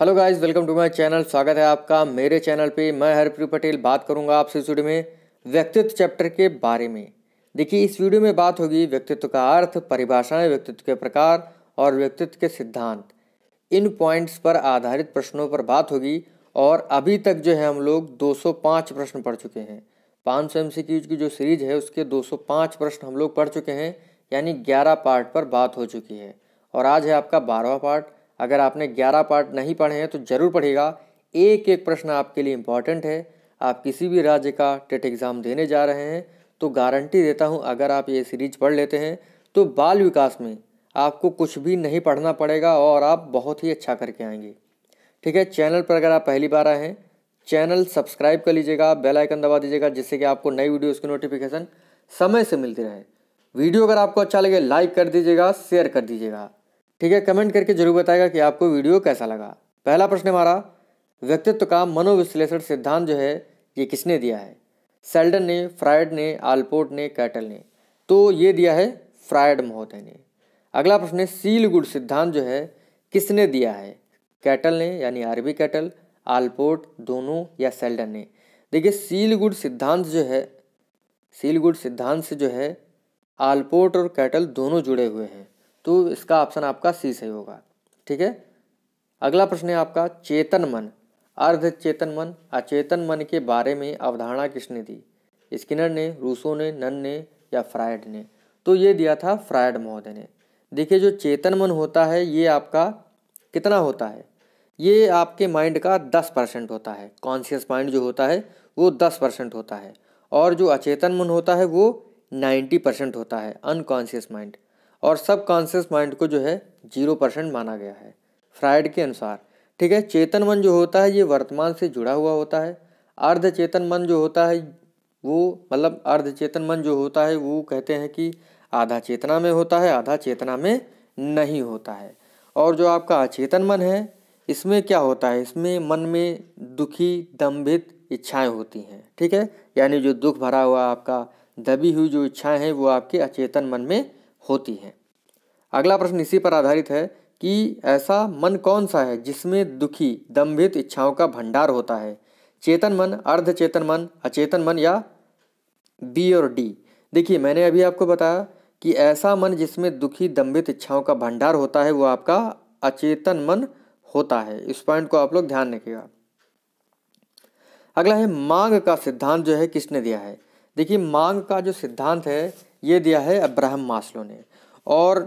hello guys welcome to my channel स्वागत है आपका मेरे चैनल पे मैं हरप्रीत पटेल बात करूंगा आपसे इस वीडियो में व्यक्तित्व चैप्टर के बारे में देखिए इस वीडियो में बात होगी व्यक्तित्व का अर्थ परिभाषाएं व्यक्तित्व के प्रकार और व्यक्तित्व के सिद्धांत इन पॉइंट्स पर आधारित प्रश्नों पर बात होगी और अभी तक जो है हम लोग दो प्रश्न पढ़ चुके हैं पाँच सौ की जो सीरीज है उसके दो प्रश्न हम लोग पढ़ चुके हैं यानी ग्यारह पार्ट पर बात हो चुकी है और आज है आपका बारहवा पार्ट अगर आपने 11 पार्ट नहीं पढ़े हैं तो ज़रूर पढ़ेगा एक एक प्रश्न आपके लिए इम्पॉर्टेंट है आप किसी भी राज्य का टेट एग्ज़ाम देने जा रहे हैं तो गारंटी देता हूँ अगर आप ये सीरीज पढ़ लेते हैं तो बाल विकास में आपको कुछ भी नहीं पढ़ना पड़ेगा और आप बहुत ही अच्छा करके आएंगे ठीक है चैनल पर अगर आप पहली बार आए हैं चैनल सब्सक्राइब कर लीजिएगा बेल आइकन दबा दीजिएगा जिससे कि आपको नई वीडियोस की नोटिफिकेशन समय से मिलती रहे वीडियो अगर आपको अच्छा लगे लाइक कर दीजिएगा शेयर कर दीजिएगा ठीक है कमेंट करके जरूर बताएगा कि आपको वीडियो कैसा लगा पहला प्रश्न हमारा व्यक्तित्व का मनोविश्लेषण सिद्धांत जो है ये किसने दिया है सेल्डन ने फ्रायड ने आलपोर्ट ने कैटल ने तो ये दिया है फ्रायड महोदय ने अगला प्रश्न है सील गुड सिद्धांत जो है किसने दिया है कैटल ने यानी आरबी कैटल आलपोर्ट दोनों या सेल्डन ने देखिए सील गुड सिद्धांत जो है सील गुड सिद्धांत से जो है आलपोर्ट और कैटल दोनों जुड़े हुए हैं तो इसका ऑप्शन आपका सी सही होगा ठीक है अगला प्रश्न है आपका चेतन मन अर्ध चेतन मन अचेतन मन के बारे में अवधारणा किसने दी स्किनर ने रूसो ने नन ने या फ्रायड ने तो ये दिया था फ्रायड महोदय ने देखिए जो चेतन मन होता है ये आपका कितना होता है ये आपके माइंड का दस परसेंट होता है कॉन्शियस माइंड जो होता है वो दस परसेंट होता है और जो अचेतन मन होता है वो नाइन्टी परसेंट होता है अनकॉन्शियस माइंड और सब कॉन्शियस माइंड को जो है जीरो परसेंट माना गया है फ्राइड के अनुसार ठीक है चेतन मन जो होता है ये वर्तमान से जुड़ा हुआ होता है अर्ध चेतन मन जो होता है वो मतलब अर्ध चेतन मन जो होता है वो कहते हैं कि आधा चेतना में होता है आधा चेतना में नहीं होता है और जो आपका अचेतन मन है इसमें क्या होता है इसमें मन में दुखी दम्भित इच्छाएं होती हैं ठीक है यानी जो दुख भरा हुआ आपका दबी हुई जो इच्छाएं हैं वो आपके अचेतन मन में होती हैं अगला प्रश्न इसी पर आधारित है कि ऐसा मन कौन सा है जिसमें दुखी दम्भित इच्छाओं का भंडार होता है चेतन मन अर्ध चेतन मन अचेतन मन या बी और डी देखिए मैंने अभी आपको बताया कि ऐसा मन जिसमें दुखी दम्भित इच्छाओं का भंडार होता है वो आपका अचेतन मन होता है इस पॉइंट को आप लोग ध्यान रखिएगा अगला है मांग का सिद्धांत जो है किसने दिया है देखिए मांग का जो सिद्धांत है ये दिया है अब्राहम मास्लो ने और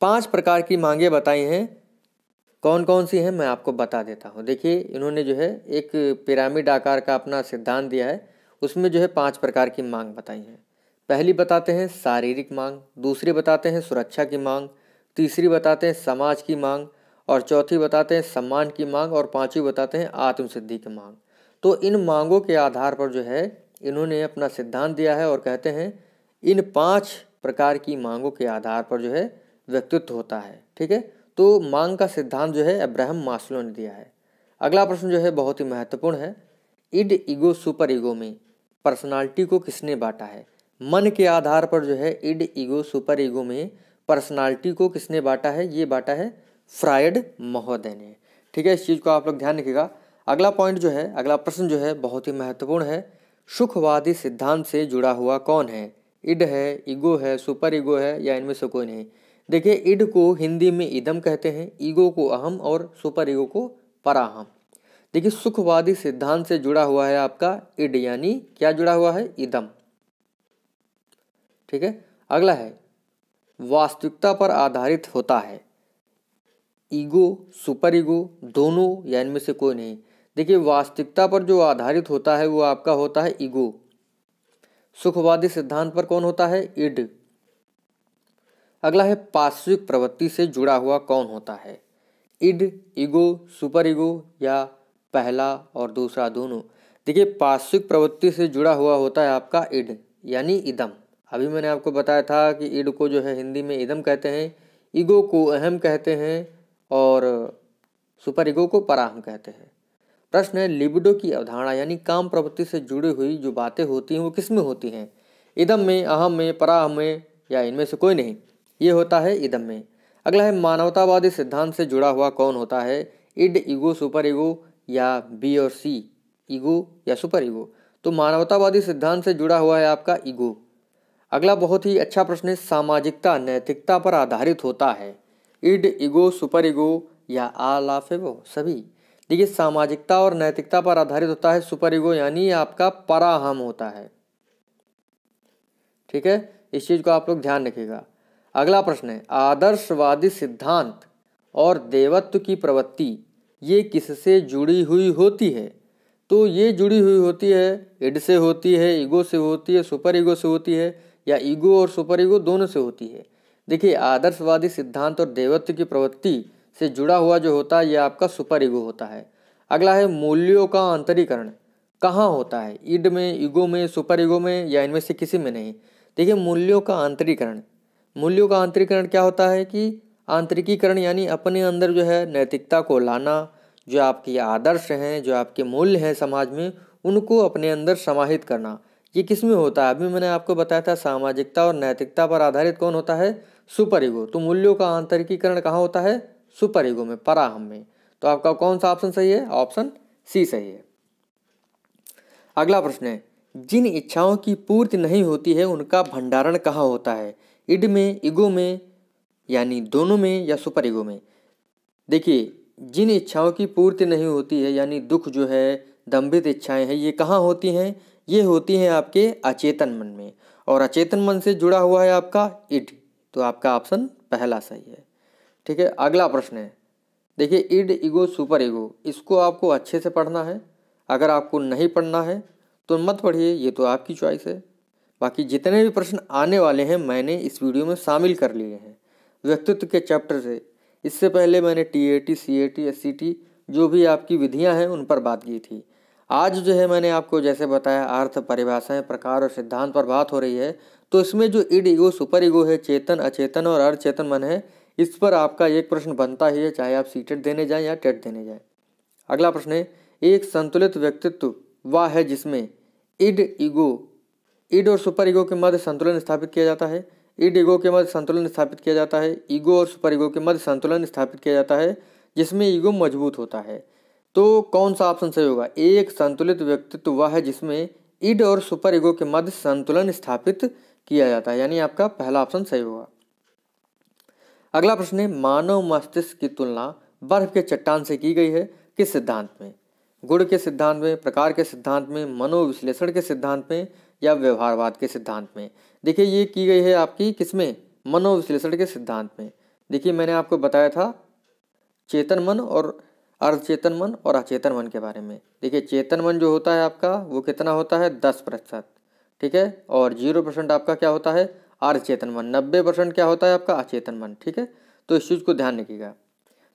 पांच प्रकार की मांगे बताई हैं कौन कौन सी हैं मैं आपको बता देता हूँ देखिए इन्होंने जो है एक पिरामिड आकार का अपना सिद्धांत दिया है उसमें जो है पांच प्रकार की मांग बताई हैं पहली बताते हैं शारीरिक मांग दूसरी बताते हैं सुरक्षा की मांग तीसरी बताते हैं समाज की मांग और चौथी बताते हैं सम्मान की मांग और पांचवी बताते हैं आत्मसिद्धि की मांग तो इन मांगों के आधार पर जो है इन्होंने अपना सिद्धांत दिया है और कहते हैं इन पांच प्रकार की मांगों के आधार पर जो है व्यक्तित्व होता है ठीक है तो मांग का सिद्धांत जो है अब्राहम मास्लो ने दिया है अगला प्रश्न जो है बहुत ही महत्वपूर्ण है इड ईगो सुपर ईगो में पर्सनालिटी को किसने बांटा है मन के आधार पर जो है इड ईगो सुपर ईगो में पर्सनालिटी को किसने बांटा है ये बांटा है फ्रायड महोदय ने ठीक है इस चीज़ को आप लोग ध्यान रखिएगा अगला पॉइंट जो है अगला प्रश्न जो है बहुत ही महत्वपूर्ण है सुखवादी सिद्धांत से जुड़ा हुआ कौन है इड है ईगो है सुपर ईगो है या इनमें से कोई नहीं देखिए इड को हिंदी में इदम कहते हैं ईगो को अहम और सुपर ईगो को पराहम देखिए सुखवादी सिद्धांत से जुड़ा हुआ है आपका इड यानी क्या जुड़ा हुआ है इदम ठीक है अगला है वास्तविकता पर आधारित होता है ईगो सुपर ईगो दोनों या इनमें से कोई नहीं देखिए वास्तविकता पर जो आधारित होता है वो आपका होता है ईगो सुखवादी सिद्धांत पर कौन होता है इड अगला है पार्श्विक प्रवृत्ति से जुड़ा हुआ कौन होता है इड ईगो सुपर ईगो या पहला और दूसरा दोनों देखिए पार्श्विक प्रवृत्ति से जुड़ा हुआ होता है आपका इड यानी इदम अभी मैंने आपको बताया था कि इड को जो है हिंदी में इदम कहते हैं ईगो को अहम कहते हैं और सुपर ईगो को पराहम कहते हैं प्रश्न है लिबिडो की अवधारणा यानी काम प्रवृत्ति से जुड़ी हुई जो बातें होती हैं वो किस में होती हैं इदम में अहम में पराह में या इनमें से कोई नहीं ये होता है इदम में अगला है मानवतावादी सिद्धांत से जुड़ा हुआ कौन होता है इड ईगो सुपर ईगो या बी और सी ईगो या सुपर ईगो तो मानवतावादी सिद्धांत से जुड़ा हुआ है आपका ईगो अगला बहुत ही अच्छा प्रश्न है सामाजिकता नैतिकता पर आधारित होता है इड ईगो सुपर ईगो या वो सभी देखिए सामाजिकता और नैतिकता पर आधारित होता है सुपर ईगो यानी आपका पराहम होता है ठीक है इस चीज़ को आप लोग ध्यान रखिएगा अगला प्रश्न है आदर्शवादी सिद्धांत और देवत्व की प्रवृत्ति ये किससे जुड़ी हुई होती है तो ये जुड़ी हुई होती है इड से होती है ईगो से होती है सुपर ईगो से होती है या ईगो और सुपर ईगो दोनों से होती है देखिए आदर्शवादी सिद्धांत और देवत्व की प्रवृत्ति से जुड़ा हुआ जो होता है यह आपका सुपर ईगो होता है अगला है मूल्यों का अंतरीकरण कहाँ होता है ईड में ईगो में सुपर ईगो में या इनमें से किसी में नहीं देखिए मूल्यों का आंतरीकरण मूल्यों का आंतरीकरण क्या होता है कि आंतरिकीकरण यानी अपने अंदर जो है नैतिकता को लाना जो आपके आदर्श हैं जो आपके मूल्य हैं समाज में उनको अपने अंदर समाहित करना ये किस में होता है अभी मैंने आपको बताया था सामाजिकता और नैतिकता पर आधारित कौन होता है सुपर ईगो तो मूल्यों का आंतरिकीकरण कहाँ होता है सुपर ईगो में पराहम में तो आपका कौन सा ऑप्शन सही है ऑप्शन सी सही है अगला प्रश्न है जिन इच्छाओं की पूर्ति नहीं होती है उनका भंडारण कहाँ होता है इड में ईगो में यानी दोनों में या सुपर ईगो में देखिए जिन इच्छाओं की पूर्ति नहीं होती है यानी दुख जो है दम्भित इच्छाएं हैं ये कहाँ होती हैं ये होती हैं आपके अचेतन मन में और अचेतन मन से जुड़ा हुआ है आपका इड तो आपका ऑप्शन पहला सही है ठीक है अगला प्रश्न है देखिए इड ईगो सुपर ईगो इसको आपको अच्छे से पढ़ना है अगर आपको नहीं पढ़ना है तो मत पढ़िए ये तो आपकी चॉइस है बाकी जितने भी प्रश्न आने वाले हैं मैंने इस वीडियो में शामिल कर लिए हैं व्यक्तित्व के चैप्टर से इससे पहले मैंने T A T C A T S C T जो भी आपकी विधियां हैं उन पर बात की थी आज जो है मैंने आपको जैसे बताया अर्थ परिभाषाएं प्रकार और सिद्धांत पर बात हो रही है तो इसमें जो इड ईगो सुपर ईगो है चेतन अचेतन और अर्चेतन मन है इस पर आपका एक प्रश्न बनता ही है चाहे आप सी देने जाएं या टेट देने जाएं अगला प्रश्न है एक संतुलित व्यक्तित्व वह है जिसमें इड ईगो इड और सुपर ईगो के मध्य संतुलन स्थापित किया जाता है इड ईगो के मध्य संतुलन स्थापित किया जाता है ईगो और सुपर ईगो के मध्य संतुलन स्थापित किया जाता है जिसमें ईगो मजबूत होता है तो कौन सा ऑप्शन सही होगा एक संतुलित व्यक्तित्व वह है जिसमें इड और सुपर ईगो के मध्य संतुलन स्थापित किया जाता है यानी आपका पहला ऑप्शन सही होगा अगला प्रश्न है मानव मस्तिष्क की तुलना बर्फ के चट्टान से की गई है किस सिद्धांत में गुण के सिद्धांत में प्रकार के सिद्धांत में मनोविश्लेषण के सिद्धांत में या व्यवहारवाद के सिद्धांत में देखिए ये की गई है आपकी किसमें मनोविश्लेषण के सिद्धांत में देखिए मैंने आपको बताया था चेतन मन और अर्धचेतन मन और अचेतन मन के बारे में देखिए चेतन मन जो होता है आपका वो कितना होता है दस प्रतिशत ठीक है और जीरो परसेंट आपका क्या होता है अचेतन मन नब्बे परसेंट क्या होता है आपका अचेतन मन ठीक है तो इस चीज़ को ध्यान रखिएगा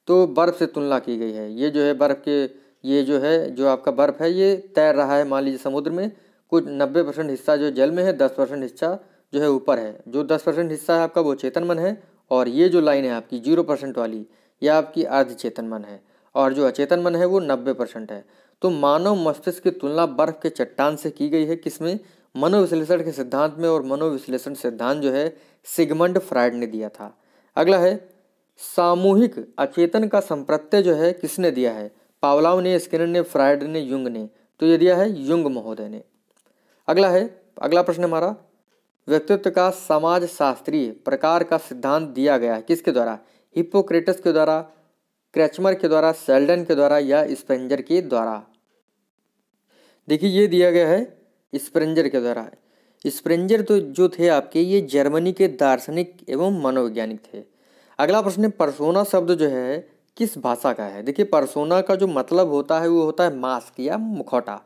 तो बर्फ़ से तुलना की गई है ये जो है बर्फ़ के ये जो है जो आपका बर्फ़ है ये तैर रहा है मान लीजिए समुद्र में कुछ नब्बे परसेंट हिस्सा जो जल में है दस परसेंट हिस्सा जो है ऊपर है जो दस परसेंट हिस्सा है आपका वो चेतन मन है और ये जो लाइन है आपकी जीरो परसेंट वाली ये आपकी अर्ध चेतन मन है और जो अचेतन मन है वो नब्बे परसेंट है तो मानव मस्तिष्क की तुलना बर्फ के चट्टान से की गई है किसमें मनोविश्लेषण के सिद्धांत में और मनोविश्लेषण सिद्धांत जो है सिगमंड फ्राइड ने दिया था अगला है सामूहिक अचेतन का संप्रत्यय जो है किसने दिया है पावलाव ने स्किनर ने फ्राइड ने युंग ने तो ये दिया है युंग महोदय ने अगला है अगला प्रश्न हमारा व्यक्तित्व का समाज शास्त्रीय प्रकार का सिद्धांत दिया गया है किसके द्वारा हिपोक्रेटस के द्वारा क्रैचमर के द्वारा सेल्डन के द्वारा या स्पेंजर के द्वारा देखिए ये दिया गया है स्प्रेंजर के द्वारा स्प्रेंजर तो जो थे आपके ये जर्मनी के दार्शनिक एवं मनोवैज्ञानिक थे अगला प्रश्न है परसोना शब्द जो है किस भाषा का है देखिए परसोना का जो मतलब होता है वो होता है मास्क या मुखौटा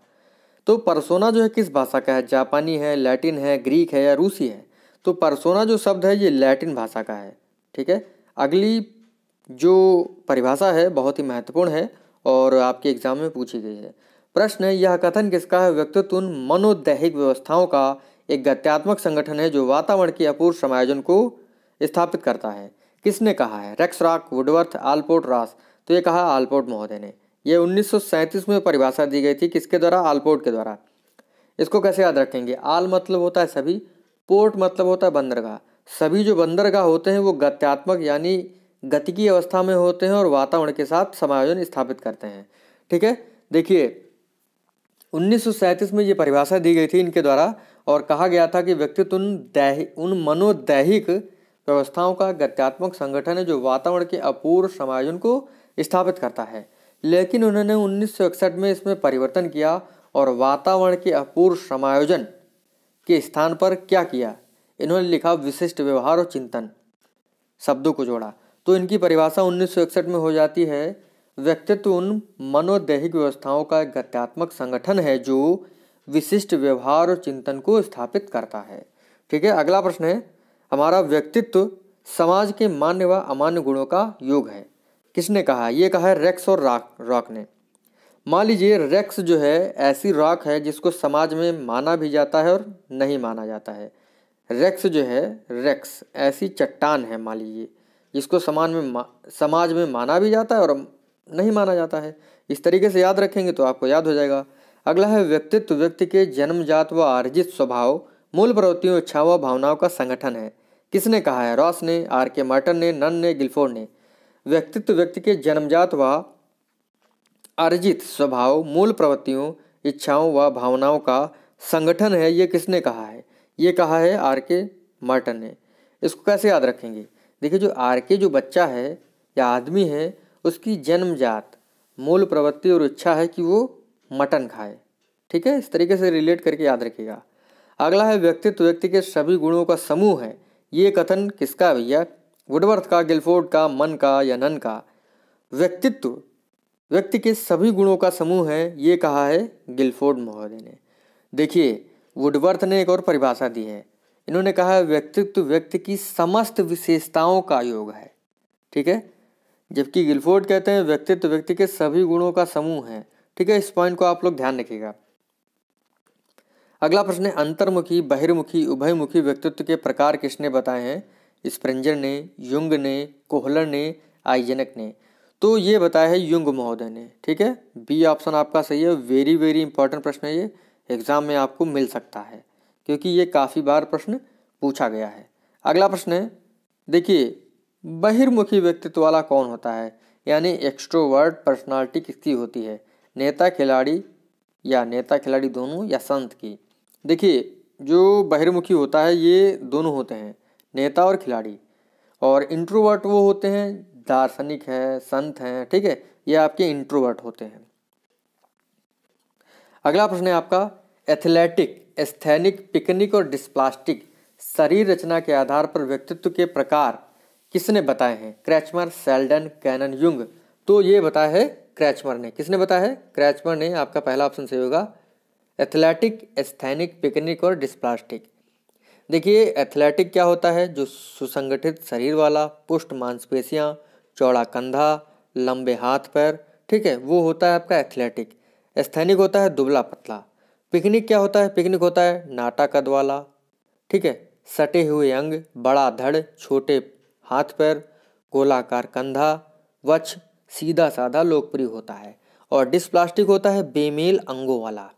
तो परसोना जो है किस भाषा का है जापानी है लैटिन है ग्रीक है या रूसी है तो परसोना जो शब्द है ये लैटिन भाषा का है ठीक है अगली जो परिभाषा है बहुत ही महत्वपूर्ण है और आपके एग्ज़ाम में पूछी गई है प्रश्न यह कथन किसका है व्यक्तित्व मनोदैहिक व्यवस्थाओं का एक गत्यात्मक संगठन है जो वातावरण के अपूर्व समायोजन को स्थापित करता है किसने कहा है रेक्स राक वुडवर्थ आलपोर्ट रास तो ये कहा आलपोर्ट महोदय ने यह 1937 में परिभाषा दी गई थी किसके द्वारा आलपोर्ट के द्वारा इसको कैसे याद रखेंगे आल मतलब होता है सभी पोर्ट मतलब होता है बंदरगाह सभी जो बंदरगाह होते हैं वो गत्यात्मक यानी गति की अवस्था में होते हैं और वातावरण के साथ समायोजन स्थापित करते हैं ठीक है देखिए 1937 में ये परिभाषा दी गई थी इनके द्वारा और कहा गया था कि व्यक्तित्व उन दैहिक उन मनोदैहिक व्यवस्थाओं का गत्यात्मक संगठन है जो वातावरण के अपूर्व समायोजन को स्थापित करता है लेकिन उन्होंने उन्नीस में इसमें परिवर्तन किया और वातावरण के अपूर्व समायोजन के स्थान पर क्या किया इन्होंने लिखा विशिष्ट व्यवहार और चिंतन शब्दों को जोड़ा तो इनकी परिभाषा उन्नीस में हो जाती है व्यक्तित्व उन मनोदैहिक व्यवस्थाओं का एक गत्यात्मक संगठन है जो विशिष्ट व्यवहार और चिंतन को स्थापित करता है ठीक है अगला प्रश्न है हमारा व्यक्तित्व समाज के मान्य व अमान्य गुणों का योग है किसने कहा यह ये कहा है रेक्स और रॉक रॉक ने मान लीजिए रेक्स जो है ऐसी रॉक है जिसको समाज में माना भी जाता है और नहीं माना जाता है रेक्स जो है रेक्स ऐसी चट्टान है मान लीजिए जिसको समाज में समाज में माना भी जाता है और नहीं माना जाता है इस तरीके से याद रखेंगे तो आपको याद हो जाएगा अगला है व्यक्तित्व व्यक्ति के जन्मजात व आर्जित स्वभाव मूल प्रवृत्तियों इच्छा व भावनाओं का संगठन है किसने कहा है रॉस ने आर के मार्टन ने नन ने गिलफोर्ड ने व्यक्तित्व व्यक्ति के जन्मजात व अर्जित स्वभाव मूल प्रवृत्तियों इच्छाओं व भावनाओं का संगठन है ये किसने कहा है ये कहा है आर के मार्टन ने इसको कैसे याद रखेंगे देखिए जो आर के जो बच्चा है या आदमी है उसकी जन्मजात मूल प्रवृत्ति और इच्छा है कि वो मटन खाए ठीक है इस तरीके से रिलेट करके याद रखिएगा अगला है व्यक्तित्व व्यक्ति के सभी गुणों का समूह है ये कथन किसका भैया वुडवर्थ का गिलफोर्ड का मन का या नन का व्यक्तित्व व्यक्ति के सभी गुणों का समूह है ये कहा है गिलफोर्ड महोदय ने देखिए वुडवर्थ ने एक और परिभाषा दी है इन्होंने कहा है व्यक्तित्व व्यक्ति की समस्त विशेषताओं का योग है ठीक है जबकि गिलफोर्ड कहते हैं व्यक्तित्व व्यक्ति के सभी गुणों का समूह है ठीक है इस पॉइंट को आप लोग ध्यान रखिएगा अगला प्रश्न है अंतर्मुखी बहिर्मुखी उभयमुखी व्यक्तित्व के प्रकार किसने बताए हैं स्प्रेंजर ने युंग ने कोहलर ने आयजनक ने तो ये बताया है युंग महोदय ने ठीक है बी ऑप्शन आपका सही है वेरी वेरी इंपॉर्टेंट प्रश्न है ये एग्जाम में आपको मिल सकता है क्योंकि ये काफ़ी बार प्रश्न पूछा गया है अगला प्रश्न है देखिए बहिर्मुखी व्यक्तित्व वाला कौन होता है यानी एक्स्ट्रोवर्ट पर्सनालिटी किसकी होती है नेता खिलाड़ी या नेता खिलाड़ी दोनों या संत की देखिए जो बहिर्मुखी होता है ये दोनों होते हैं नेता और खिलाड़ी और इंट्रोवर्ट वो होते हैं दार्शनिक हैं संत हैं ठीक है ये आपके इंट्रोवर्ट होते हैं अगला प्रश्न है आपका एथलेटिक स्थैनिक पिकनिक और डिस्प्लास्टिक शरीर रचना के आधार पर व्यक्तित्व के प्रकार किसने बताए हैं क्रैचमर सेल्डन कैनन युंग तो ये बताया है क्रैचमर ने किसने बताया है क्रैचमर ने आपका पहला ऑप्शन सही होगा एथलेटिक एस्थेनिक पिकनिक और डिस्प्लास्टिक देखिए एथलेटिक क्या होता है जो सुसंगठित शरीर वाला पुष्ट मांसपेशियाँ चौड़ा कंधा लंबे हाथ पैर ठीक है वो होता है आपका एथलेटिक स्थैनिक होता है दुबला पतला पिकनिक क्या होता है पिकनिक होता है नाटा कद वाला ठीक है सटे हुए अंग बड़ा धड़ छोटे हाथ पैर गोलाकार कंधा वक्ष सीधा साधा लोकप्रिय होता है और डिस्प्लास्टिक होता है बेमेल अंगों वाला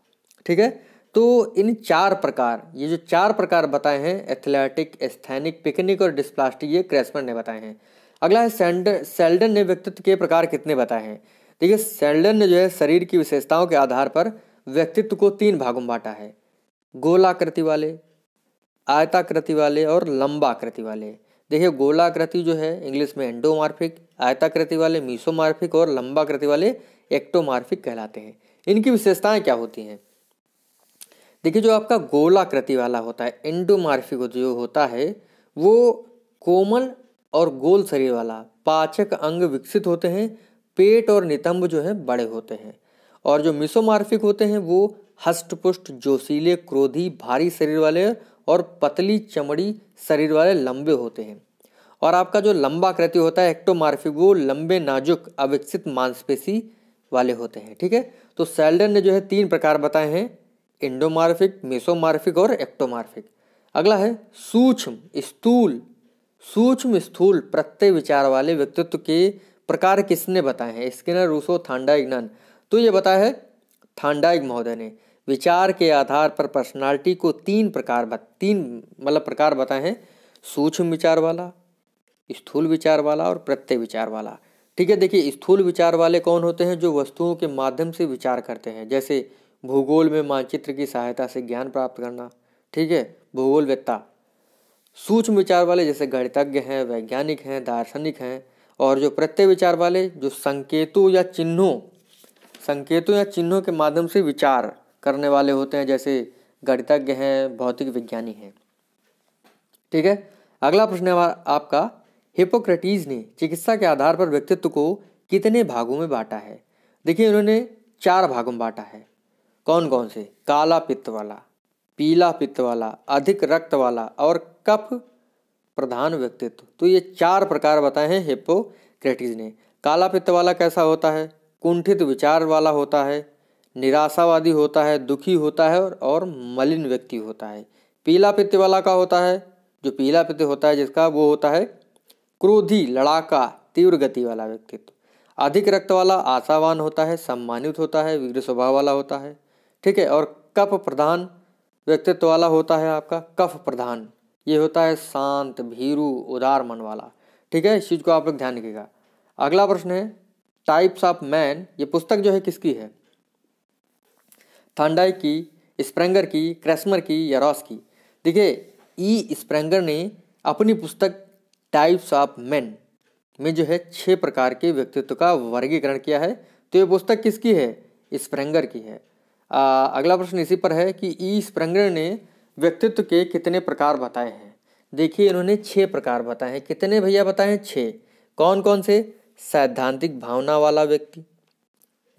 ठीक है तो इन चार प्रकार ये जो चार प्रकार बताए हैं एथलेटिक एस्थेनिक पिकनिक और डिस्प्लास्टिक ये क्रेसमन ने बताए हैं अगला है सेंडर सेल्डन ने व्यक्तित्व के प्रकार कितने बताए हैं देखिए सेल्डन ने जो है शरीर की विशेषताओं के आधार पर व्यक्तित्व को तीन भागों में बांटा है गोलाकृति वाले आयताकृति वाले और लंबाकृति वाले देखिए गोलाकृति जो है इंग्लिश में एंडोमार्फिक आयताकृति वाले मीसोमार्फिक और लंबाकृति वाले एक्टोमार्फिक कहलाते हैं इनकी विशेषताएं क्या होती हैं देखिए जो आपका गोलाकृति वाला होता है एंडोमार्फिक जो होता है वो कोमल और गोल शरीर वाला पाचक अंग विकसित होते हैं पेट और नितंब जो है बड़े होते हैं और जो मिसोमार्फिक होते हैं वो हष्टपुष्ट जोशीले क्रोधी भारी शरीर वाले और पतली चमड़ी शरीर वाले लंबे होते हैं और आपका जो लंबा कृति होता है एक्टोमार्फिक वो लंबे नाजुक अविकसित मांसपेशी वाले होते हैं ठीक है तो सेल्डन ने जो है तीन प्रकार बताए हैं इंडोमार्फिक मेसोमार्फिक और एक्टोमार्फिक अगला है सूक्ष्म स्थूल सूक्ष्म स्थूल प्रत्यय विचार वाले व्यक्तित्व के प्रकार किसने बताए हैं स्किनर रूसो नन तो ये बताया है थांडाइग महोदय ने विचार के आधार पर पर्सनालिटी को तीन प्रकार बत, तीन मतलब प्रकार बताए हैं सूक्ष्म विचार वाला स्थूल विचार वाला और प्रत्यय विचार वाला ठीक है देखिए स्थूल विचार वाले कौन होते हैं जो वस्तुओं के माध्यम से विचार करते हैं जैसे भूगोल में मानचित्र की सहायता से ज्ञान प्राप्त करना ठीक है भूगोल वेत्ता सूक्ष्म विचार वाले जैसे गणितज्ञ हैं वैज्ञानिक हैं दार्शनिक हैं और जो प्रत्यय विचार वाले जो संकेतों या चिन्हों संकेतों या चिन्हों के माध्यम से विचार करने वाले होते हैं जैसे गणितज्ञ हैं भौतिक विज्ञानी हैं ठीक है अगला प्रश्न है आपका हिपोक्रेटीज ने चिकित्सा के आधार पर व्यक्तित्व को कितने भागों में बांटा है देखिए उन्होंने चार भागों में बांटा है कौन कौन से काला पित्त वाला पीला पित्त वाला अधिक रक्त वाला और कफ प्रधान व्यक्तित्व तो ये चार प्रकार बताए हैं हिपोक्रेटिस ने काला पित्त वाला कैसा होता है कुंठित विचार वाला होता है निराशावादी होता है दुखी होता है और, और मलिन व्यक्ति होता है पीला पित्त वाला का होता है जो पीला पित्त होता है जिसका वो होता है क्रोधी लड़ाका तीव्र गति वाला व्यक्तित्व अधिक रक्त वाला आशावान होता है सम्मानित होता है विग्र स्वभाव वाला होता है ठीक है और कफ प्रधान व्यक्तित्व वाला होता है आपका कफ प्रधान ये होता है शांत भीरू उदार मन वाला ठीक है इस चीज़ को आप लोग ध्यान रखिएगा अगला प्रश्न है टाइप्स ऑफ मैन ये पुस्तक जो है किसकी है थांडाई की स्प्रेंगर की क्रेस्मर की या रॉस की देखिए ई स्प्रेंगर ने अपनी पुस्तक टाइप्स ऑफ मैन में जो है छः प्रकार के व्यक्तित्व का वर्गीकरण किया है तो ये पुस्तक किसकी है स्प्रेंगर की है आ, अगला प्रश्न इसी पर है कि ई स्प्रेंगर ने व्यक्तित्व के कितने प्रकार बताए हैं देखिए इन्होंने छः प्रकार बताए हैं कितने भैया बताए हैं छः कौन कौन से सैद्धांतिक भावना वाला व्यक्ति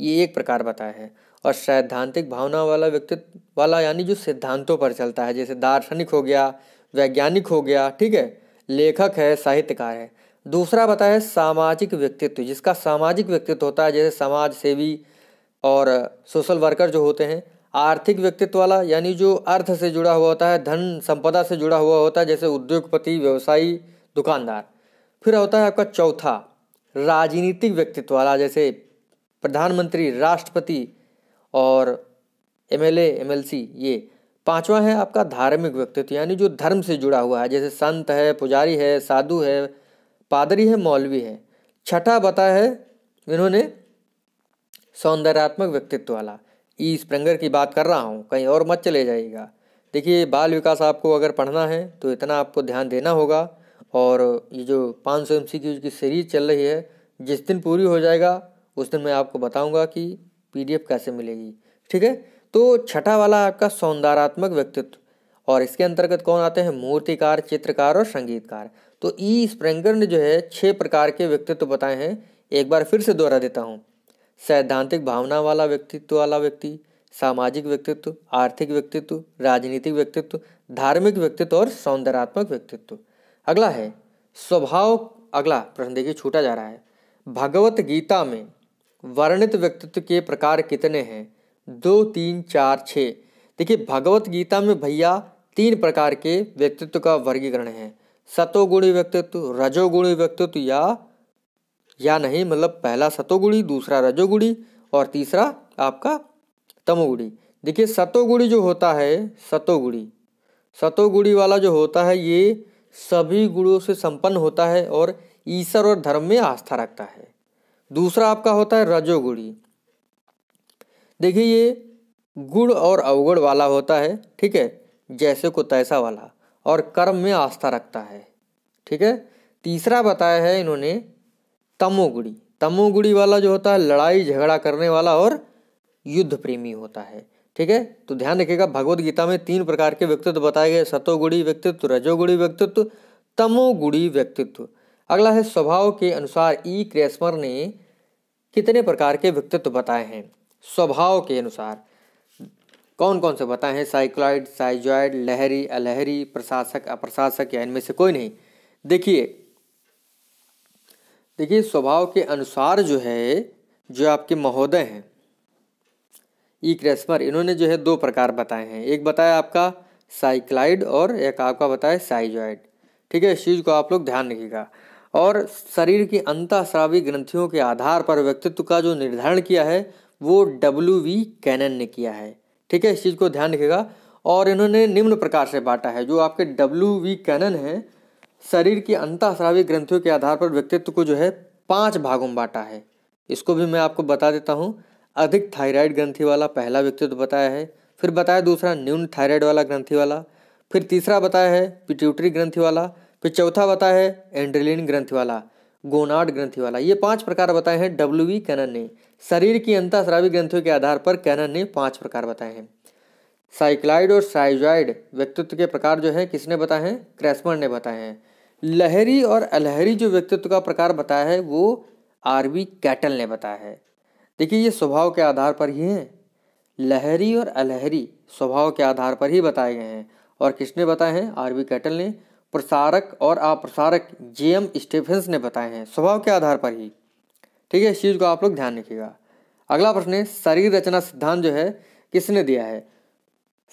ये एक प्रकार बताया है और सैद्धांतिक भावना वाला व्यक्तित्व वाला यानी जो सिद्धांतों पर चलता है जैसे दार्शनिक हो गया वैज्ञानिक हो गया ठीक है लेखक है साहित्यकार है दूसरा बताया सामाजिक व्यक्तित्व जिसका सामाजिक व्यक्तित्व होता है जैसे समाज सेवी और सोशल वर्कर जो होते हैं आर्थिक व्यक्तित्व वाला यानी जो अर्थ से जुड़ा हुआ होता है धन संपदा से जुड़ा हुआ होता है जैसे उद्योगपति व्यवसायी दुकानदार फिर होता है आपका चौथा राजनीतिक व्यक्तित्व वाला जैसे प्रधानमंत्री राष्ट्रपति और एम एल ये पांचवा है आपका धार्मिक व्यक्तित्व यानी जो धर्म से जुड़ा हुआ है जैसे संत है पुजारी है साधु है पादरी है मौलवी है छठा बता है इन्होंने सौंदर्यात्मक व्यक्तित्व वाला ई स्प्रिंगर की बात कर रहा हूँ कहीं और मत चले जाइएगा देखिए बाल विकास आपको अगर पढ़ना है तो इतना आपको ध्यान देना होगा और ये जो पाँच सौ एम की सीरीज चल रही है जिस दिन पूरी हो जाएगा उस दिन मैं आपको बताऊँगा कि पीडीएफ कैसे मिलेगी ठीक है तो छठा वाला आपका सौंदारात्मक व्यक्तित्व और इसके अंतर्गत कौन आते हैं मूर्तिकार चित्रकार और संगीतकार तो ई स्प्रेंगर ने जो है छः प्रकार के व्यक्तित्व बताए हैं एक बार फिर से दोहरा देता हूँ सैद्धांतिक भावना वाला व्यक्तित्व वाला व्यक्ति सामाजिक व्यक्तित्व आर्थिक व्यक्तित्व राजनीतिक व्यक्तित्व धार्मिक व्यक्तित्व और सौंदर्यात्मक व्यक्तित्व अगला है स्वभाव अगला प्रश्न देखिए छूटा जा रहा है भगवत गीता में वर्णित व्यक्तित्व के प्रकार कितने हैं दो तीन चार छः देखिए भगवत गीता में भैया तीन प्रकार के व्यक्तित्व का वर्गीकरण है सतोगुणी व्यक्तित्व रजोगुणी व्यक्तित्व या या नहीं मतलब पहला सतोगुणी दूसरा रजोगुणी और तीसरा आपका तमोगुणी देखिए सतोगुणी जो होता है सतोगुणी सतोगुणी वाला जो होता है ये सभी गुणों से संपन्न होता है और ईश्वर और धर्म में आस्था रखता है दूसरा आपका होता है रजोगुड़ी देखिए ये गुड़ और अवगुण वाला होता है ठीक है जैसे को तैसा वाला और कर्म में आस्था रखता है ठीक है तीसरा बताया है इन्होंने तमोगुड़ी तमोगुड़ी वाला जो होता है लड़ाई झगड़ा करने वाला और युद्ध प्रेमी होता है ठीक है तो ध्यान रखिएगा भगवत गीता में तीन प्रकार के व्यक्तित्व बताए गए सतोगुड़ी व्यक्तित्व रजोगुड़ी व्यक्तित्व तमोगुड़ी व्यक्तित्व अगला है स्वभाव के अनुसार ई क्रेस्मर ने कितने प्रकार के व्यक्तित्व बताए हैं स्वभाव के अनुसार कौन कौन से बताए हैं साइक्लॉइड साइजॉइड लहरी अलहरी प्रशासक अप्रशासक या इनमें से कोई नहीं देखिए देखिए स्वभाव के अनुसार जो है जो आपके महोदय हैं ई क्रेस्मर इन्होंने जो है दो प्रकार बताए हैं एक बताया आपका साइक्लाइड और एक आपका बताया साइजॉइड ठीक है इस चीज़ को आप लोग ध्यान रखिएगा और शरीर की अंतःस्रावी ग्रंथियों के आधार पर व्यक्तित्व का जो निर्धारण किया है वो डब्ल्यू वी कैनन ने किया है ठीक है इस चीज़ को ध्यान रखिएगा और इन्होंने निम्न प्रकार से बांटा है जो आपके डब्ल्यू वी कैनन है शरीर की अंतःस्रावी ग्रंथियों के आधार पर व्यक्तित्व को जो है पाँच भागों में बांटा है इसको भी मैं आपको बता देता हूँ अधिक थायराइड ग्रंथि वाला पहला व्यक्तित्व बताया है फिर बताया दूसरा न्यून थायराइड वाला ग्रंथि वाला फिर तीसरा बताया है पिट्यूटरी ग्रंथि वाला फिर चौथा बताया है एंड्रेलिन वाला गोनाड ग्रंथि वाला ये पांच प्रकार बताए हैं डब्ल्यू वी e कैनन ने शरीर की अंताश्रावी ग्रंथियों के आधार पर कैनन ने पांच प्रकार बताए हैं साइक्लाइड और साइजॉइड व्यक्तित्व के प्रकार जो है किसने बताए हैं क्रैसमर ने बताए हैं लहरी और अलहरी जो व्यक्तित्व का प्रकार बताया है वो आर वी कैटल ने बताया है देखिए ये स्वभाव के आधार पर ही हैं लहरी और अलहरी स्वभाव के आधार पर ही बताए गए हैं और किसने बताए हैं आर वी कैटल ने प्रसारक और अप्रसारक जे एम स्टेफेंस ने बताए हैं स्वभाव के आधार पर ही ठीक है इस चीज़ को आप लोग ध्यान रखिएगा अगला प्रश्न है शरीर रचना सिद्धांत जो है किसने दिया है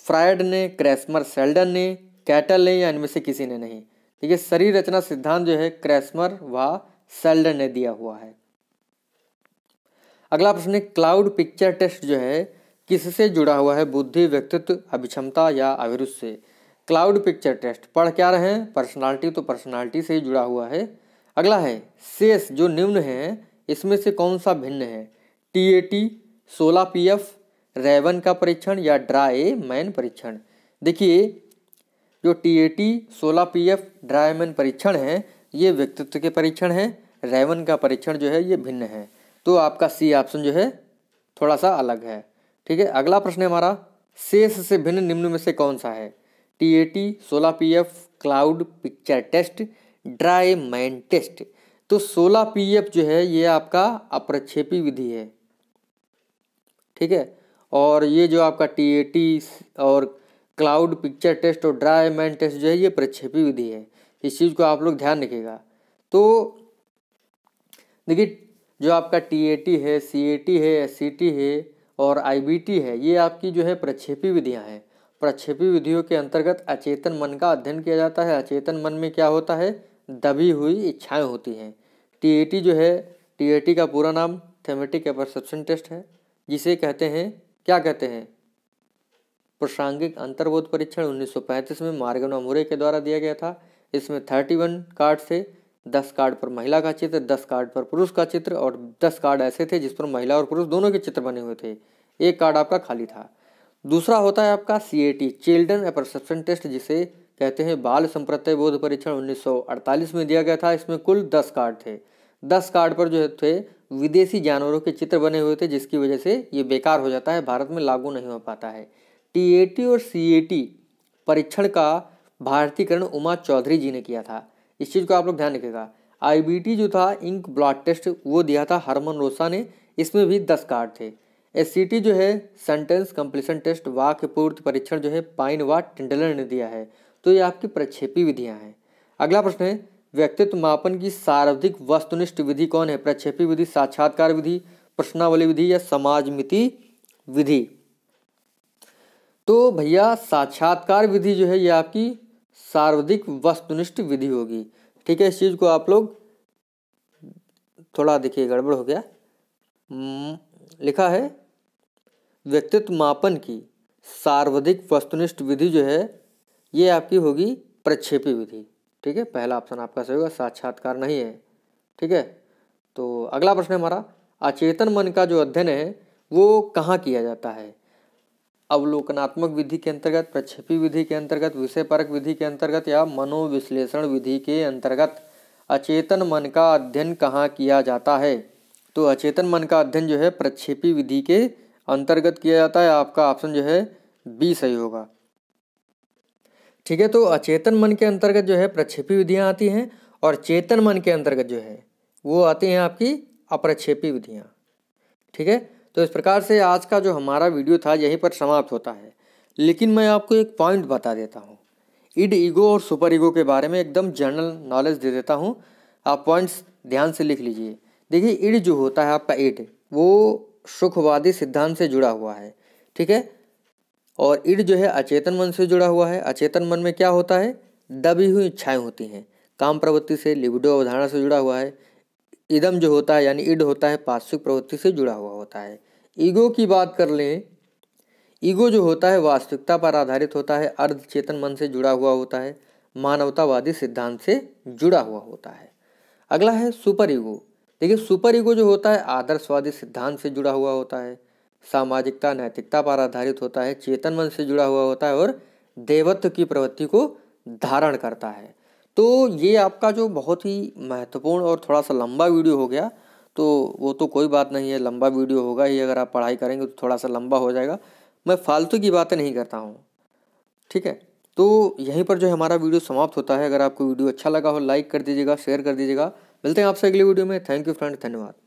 फ्रायड ने क्रैसमर सेल्डन ने कैटल ने या इनमें से किसी ने नहीं ठीक है शरीर रचना सिद्धांत जो है क्रैसमर व सेल्डन ने दिया हुआ है अगला प्रश्न है क्लाउड पिक्चर टेस्ट जो है किससे जुड़ा हुआ है बुद्धि व्यक्तित्व अभिक्षमता या अविरुद्ध से क्लाउड पिक्चर टेस्ट पढ़ क्या रहे हैं पर्सनालिटी तो पर्सनालिटी से ही जुड़ा हुआ है अगला है शेष जो निम्न है इसमें से कौन सा भिन्न है टी ए टी सोलह पी एफ रेवन का परीक्षण या ड्राई मैन परीक्षण देखिए जो टी ए टी सोलह पी एफ ड्राई मैन परीक्षण है ये व्यक्तित्व के परीक्षण है रेवन का परीक्षण जो है ये भिन्न है तो आपका सी ऑप्शन जो है थोड़ा सा अलग है ठीक है अगला प्रश्न है हमारा शेष से भिन्न निम्न में से कौन सा है टी ए टी सोलह P F cloud picture test dry man test तो सोलह पी एफ जो है ये आपका अप्रक्षेपी विधि है ठीक है और ये जो आपका टी ए टी और क्लाउड पिक्चर टेस्ट और ड्राई मैन टेस्ट जो है ये प्रक्षेपी विधि है इस चीज़ को आप लोग ध्यान रखिएगा तो देखिए जो आपका टी ए टी है सी ए टी है एस सी टी है और आई बी टी है ये आपकी जो है प्रक्षेपी विधियाँ हैं प्रक्षेपी विधियों के अंतर्गत अचेतन मन का अध्ययन किया जाता है अचेतन मन में क्या होता है दबी हुई इच्छाएं होती हैं टीएटी जो है टीएटी का पूरा नाम थेमेटिक परसेप्शन टेस्ट है जिसे कहते हैं क्या कहते हैं प्रसांगिक अंतर्बोध परीक्षण 1935 में मार्गन अमूरे के द्वारा दिया गया था इसमें 31 कार्ड से 10 कार्ड पर महिला का चित्र 10 कार्ड पर पुरुष का चित्र और 10 कार्ड ऐसे थे जिस पर महिला और पुरुष दोनों के चित्र बने हुए थे एक कार्ड आपका खाली था दूसरा होता है आपका C A T children perception test जिसे कहते हैं बाल संप्रत्यय बोध परीक्षण 1948 में दिया गया था इसमें कुल 10 कार्ड थे 10 कार्ड पर जो थे विदेशी जानवरों के चित्र बने हुए थे जिसकी वजह से ये बेकार हो जाता है भारत में लागू नहीं हो पाता है टी ए टी और सी ए टी परीक्षण का भारतीकरण उमा चौधरी जी ने किया था इस चीज़ को आप लोग ध्यान रखिएगा टी जो था इंक ब्लॉड टेस्ट वो दिया था हरमन रोसा ने इसमें भी दस कार्ड थे एस जो है सेंटेंस कंप्लीसन टेस्ट वाक्य पूर्ति परीक्षण जो है पाइन व टिंडलर ने दिया है तो ये आपकी प्रक्षेपी विधियाँ हैं अगला प्रश्न है व्यक्तित्व मापन की सार्वधिक वस्तुनिष्ठ विधि कौन है प्रक्षेपी विधि साक्षात्कार विधि प्रश्नावली विधि या समाज विधि तो भैया साक्षात्कार विधि जो है ये आपकी सार्वधिक वस्तुनिष्ठ विधि होगी ठीक है इस चीज़ को आप लोग थोड़ा देखिए गड़बड़ हो गया हम्म, लिखा है व्यक्तित्व मापन की सार्वधिक वस्तुनिष्ठ विधि जो है ये आपकी होगी प्रक्षेपी विधि ठीक है पहला ऑप्शन आपका सही होगा साक्षात्कार नहीं है ठीक है तो अगला प्रश्न है हमारा अचेतन मन का जो अध्ययन है वो कहाँ किया जाता है अवलोकनात्मक विधि के अंतर्गत प्रक्षेपी विधि के अंतर्गत विषय परक विधि के अंतर्गत या मनोविश्लेषण विधि के अंतर्गत अचेतन मन का अध्ययन कहाँ किया जाता है तो अचेतन मन का अध्ययन जो है प्रक्षेपी विधि के अंतर्गत किया जाता है आपका ऑप्शन जो है बी सही होगा ठीक है तो अचेतन मन के अंतर्गत जो है प्रक्षेपी विधियाँ आती हैं और चेतन मन के अंतर्गत जो है वो आती हैं आपकी अप्रक्षेपी विधियाँ ठीक है तो इस प्रकार से आज का जो हमारा वीडियो था यहीं पर समाप्त होता है लेकिन मैं आपको एक पॉइंट बता देता हूँ इड ईगो और सुपर ईगो के बारे में एकदम जनरल नॉलेज दे देता हूँ आप पॉइंट्स ध्यान से लिख लीजिए देखिए इड जो होता है आपका इड वो सुखवादी सिद्धांत से जुड़ा हुआ है ठीक है और इड जो है अचेतन मन से जुड़ा हुआ है अचेतन मन में क्या होता है दबी हुई इच्छाएं होती हैं काम प्रवृत्ति से लिबिडो अवधारणा से जुड़ा हुआ है इदम जो होता है यानी इड होता है पार्श्विक प्रवृत्ति से जुड़ा हुआ होता है ईगो की बात कर लें ईगो जो होता है वास्तविकता पर आधारित होता है अर्ध चेतन मन से जुड़ा हुआ होता है मानवतावादी सिद्धांत से जुड़ा हुआ होता है अगला है सुपर ईगो देखिए सुपर ईगो जो होता है आदर्शवादी सिद्धांत से जुड़ा हुआ होता है सामाजिकता नैतिकता पर आधारित होता है चेतन मन से जुड़ा हुआ होता है और देवत्व की प्रवृत्ति को धारण करता है तो ये आपका जो बहुत ही महत्वपूर्ण और थोड़ा सा लंबा वीडियो हो गया तो वो तो कोई बात नहीं है लंबा वीडियो होगा ही अगर आप पढ़ाई करेंगे तो थोड़ा सा लंबा हो जाएगा मैं फालतू की बातें नहीं करता हूँ ठीक है तो यहीं पर जो हमारा वीडियो समाप्त होता है अगर आपको वीडियो अच्छा लगा हो लाइक कर दीजिएगा शेयर कर दीजिएगा मिलते हैं आपसे अगली वीडियो में थैंक यू फ्रेंड धन्यवाद